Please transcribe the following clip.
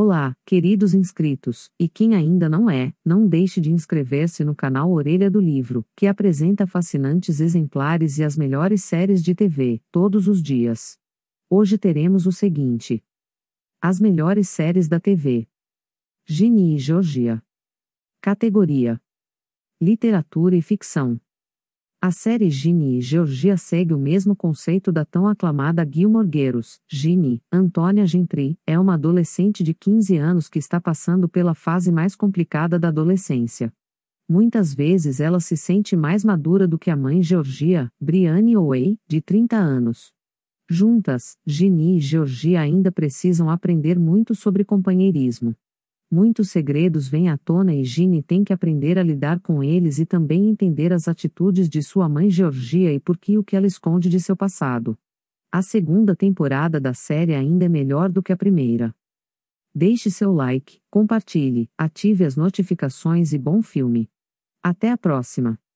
Olá, queridos inscritos, e quem ainda não é, não deixe de inscrever-se no canal Orelha do Livro, que apresenta fascinantes exemplares e as melhores séries de TV, todos os dias. Hoje teremos o seguinte: As melhores séries da TV. Gini e Georgia. Categoria: Literatura e ficção. A série Gini e Georgia segue o mesmo conceito da tão aclamada Gil Morgueiros. Gini, Antônia Gentry, é uma adolescente de 15 anos que está passando pela fase mais complicada da adolescência. Muitas vezes ela se sente mais madura do que a mãe Georgia, Brianne Oway, de 30 anos. Juntas, Gini e Georgia ainda precisam aprender muito sobre companheirismo muitos segredos vêm à tona e Gine tem que aprender a lidar com eles e também entender as atitudes de sua mãe Georgia e por que o que ela esconde de seu passado. A segunda temporada da série ainda é melhor do que a primeira. Deixe seu like, compartilhe, ative as notificações e bom filme. Até a próxima!